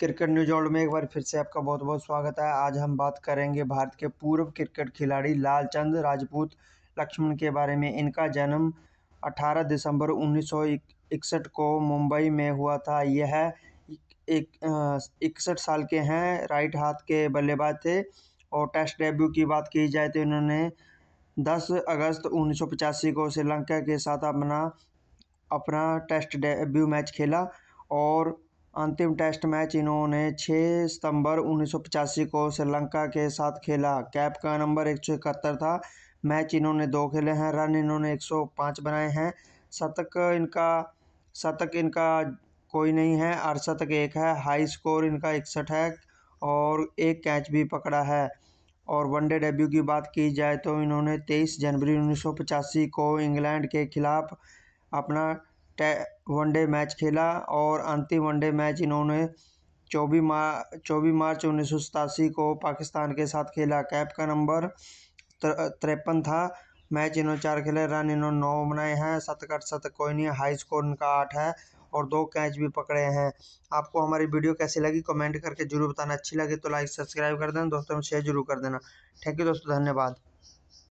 cricket news old में एक बार फिर से आपका बहुत बहुत स्वागत है आज हम बात करेंगे भारत के पूर्व क्रिकेट खिलाड़ी लालचंद राजपूत लक्ष्मण के बारे में इनका जन्म 18 दिसंबर उन्नीस को मुंबई में हुआ था यह एक इकसठ साल के हैं राइट हाथ के बल्लेबाज थे और टेस्ट डेब्यू की बात की जाए तो इन्होंने 10 अगस्त उन्नीस को श्रीलंका के साथ अपना अपना टेस्ट डेब्यू मैच खेला और अंतिम टेस्ट मैच इन्होंने छः सितंबर उन्नीस को श्रीलंका के साथ खेला कैप का नंबर एक था मैच इन्होंने दो खेले हैं रन इन्होंने 105 बनाए हैं शतक इनका शतक इनका कोई नहीं है अड़सठ एक है हाई स्कोर इनका इकसठ है और एक कैच भी पकड़ा है और वनडे डेब्यू की बात की जाए तो इन्होंने 23 जनवरी 1985 को इंग्लैंड के खिलाफ अपना वनडे मैच खेला और अंतिम वनडे मैच इन्होंने चौबीस मार चौबीस मार्च उन्नीस सौ सतासी को पाकिस्तान के साथ खेला कैप का नंबर तिरपन था मैच इन्होंने चार खेले रन इन्होंने नौ बनाए हैं शतक अठशतक कोई नहीं हाई स्कोर इनका आठ है और दो कैच भी पकड़े हैं आपको हमारी वीडियो कैसी लगी कमेंट करके जरूर बताना अच्छी लगे तो लाइक सब्सक्राइब कर देना दोस्तों में शेयर जरूर कर देना थैंक यू दोस्तों धन्यवाद